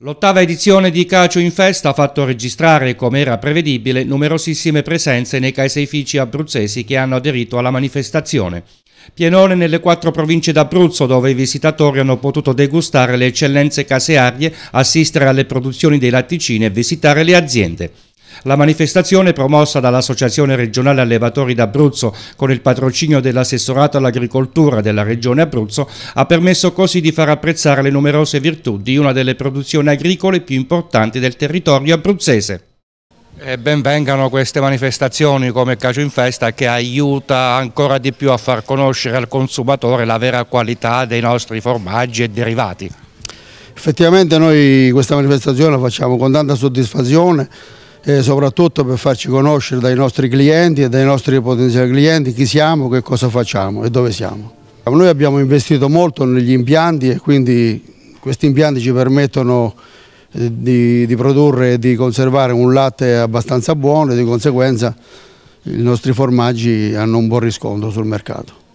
L'ottava edizione di Calcio in Festa ha fatto registrare, come era prevedibile, numerosissime presenze nei caseifici abruzzesi che hanno aderito alla manifestazione. Pienone nelle quattro province d'Abruzzo dove i visitatori hanno potuto degustare le eccellenze casearie, assistere alle produzioni dei latticini e visitare le aziende. La manifestazione promossa dall'Associazione regionale allevatori d'Abruzzo con il patrocinio dell'assessorato all'agricoltura della regione Abruzzo ha permesso così di far apprezzare le numerose virtù di una delle produzioni agricole più importanti del territorio abruzzese. E ben vengano queste manifestazioni come Cacio in Festa che aiuta ancora di più a far conoscere al consumatore la vera qualità dei nostri formaggi e derivati. Effettivamente noi questa manifestazione la facciamo con tanta soddisfazione eh, soprattutto per farci conoscere dai nostri clienti e dai nostri potenziali clienti chi siamo, che cosa facciamo e dove siamo. Noi abbiamo investito molto negli impianti e quindi questi impianti ci permettono eh, di, di, produrre e di conservare un latte abbastanza buono e di conseguenza i nostri formaggi hanno un buon riscontro sul mercato.